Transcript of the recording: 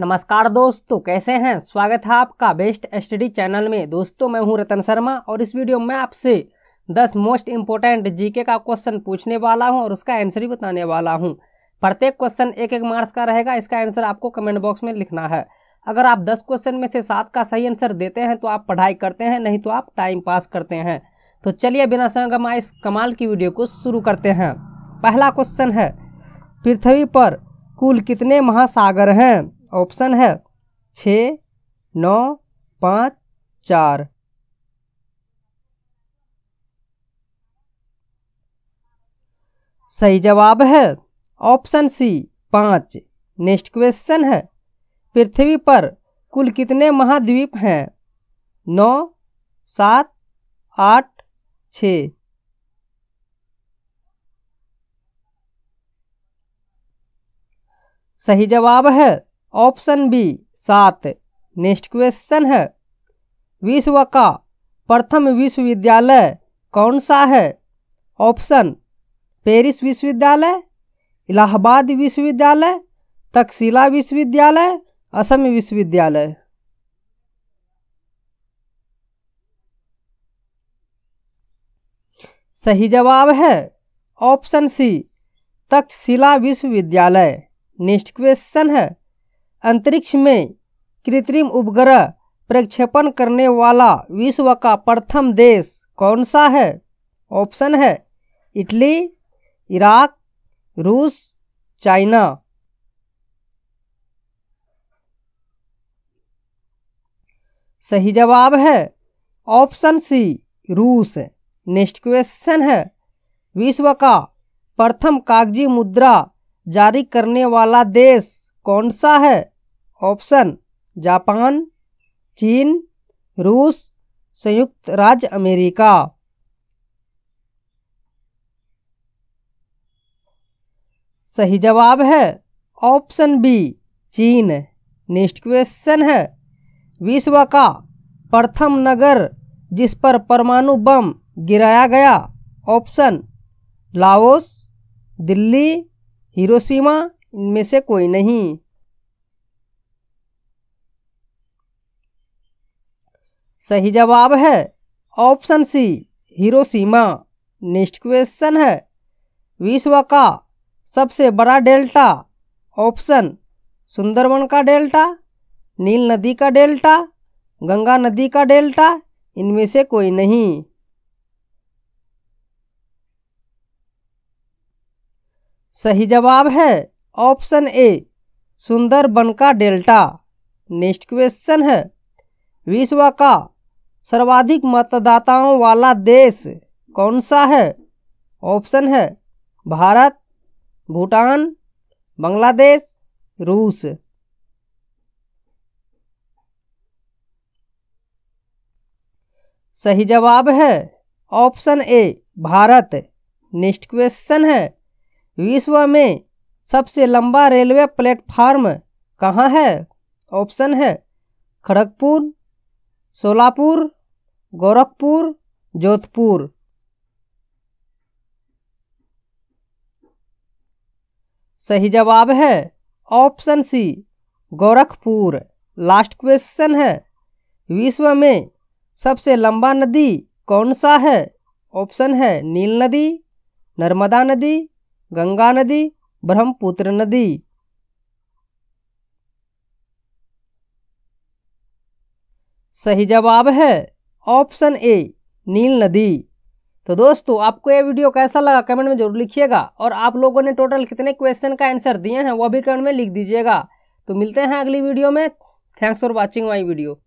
नमस्कार दोस्तों तो कैसे हैं स्वागत है आपका बेस्ट स्टडी चैनल में दोस्तों मैं हूं रतन शर्मा और इस वीडियो में आपसे 10 मोस्ट इम्पोर्टेंट जीके का क्वेश्चन पूछने वाला हूं और उसका आंसर ही बताने वाला हूं प्रत्येक क्वेश्चन एक एक मार्क्स का रहेगा इसका आंसर आपको कमेंट बॉक्स में लिखना है अगर आप दस क्वेश्चन में से सात का सही आंसर देते हैं तो आप पढ़ाई करते हैं नहीं तो आप टाइम पास करते हैं तो चलिए बिना समय गमाए इस कमाल की वीडियो को शुरू करते हैं पहला क्वेश्चन है पृथ्वी पर कुल कितने महासागर हैं ऑप्शन है छ नौ पाँच चार सही जवाब है ऑप्शन सी पाँच नेक्स्ट क्वेश्चन है पृथ्वी पर कुल कितने महाद्वीप हैं नौ सात आठ छ सही जवाब है ऑप्शन बी सात नेक्स्ट क्वेश्चन है विश्व का प्रथम विश्वविद्यालय कौन सा है ऑप्शन पेरिस विश्वविद्यालय इलाहाबाद विश्वविद्यालय तकशिला विश्वविद्यालय असम विश्वविद्यालय सही जवाब है ऑप्शन सी तक्षशिला विश्वविद्यालय नेक्स्ट क्वेश्चन है अंतरिक्ष में कृत्रिम उपग्रह प्रक्षेपण करने वाला विश्व का प्रथम देश कौन सा है ऑप्शन है इटली इराक रूस चाइना सही जवाब है ऑप्शन सी रूस नेक्स्ट क्वेश्चन है विश्व का प्रथम कागजी मुद्रा जारी करने वाला देश कौन सा है ऑप्शन जापान चीन रूस संयुक्त राज्य अमेरिका सही जवाब है ऑप्शन बी चीन नेक्स्ट क्वेश्चन है विश्व का प्रथम नगर जिस पर परमाणु बम गिराया गया ऑप्शन लाओस दिल्ली हिरोशिमा इनमें से कोई नहीं सही जवाब है option C Hiroshima next question है विश्व का सबसे बड़ा डेल्टा ऑप्शन सुंदरबन का डेल्टा नील नदी का डेल्टा गंगा नदी का डेल्टा इनमें से कोई नहीं सही जवाब है ऑप्शन ए सुंदरबन का डेल्टा नेक्स्ट क्वेश्चन है विश्व का सर्वाधिक मतदाताओं वाला देश कौन सा है ऑप्शन है भारत भूटान बांग्लादेश रूस सही जवाब है option A Bharat next question है विश्व में सबसे लंबा रेलवे प्लेटफार्म कहाँ है ऑप्शन है खड़गपुर सोलापुर गोरखपुर जोधपुर सही जवाब है option C Gorakhpur last question है विश्व में सबसे लंबा नदी कौन सा है ऑप्शन है नील नदी नर्मदा नदी गंगा नदी ब्रह्मपुत्र नदी सही जवाब है ऑप्शन ए नील नदी तो दोस्तों आपको यह वीडियो कैसा लगा कमेंट में जरूर लिखिएगा और आप लोगों ने टोटल कितने क्वेश्चन का आंसर दिए हैं वह भी कमेंट में लिख दीजिएगा तो मिलते हैं अगली वीडियो में thanks for watching my video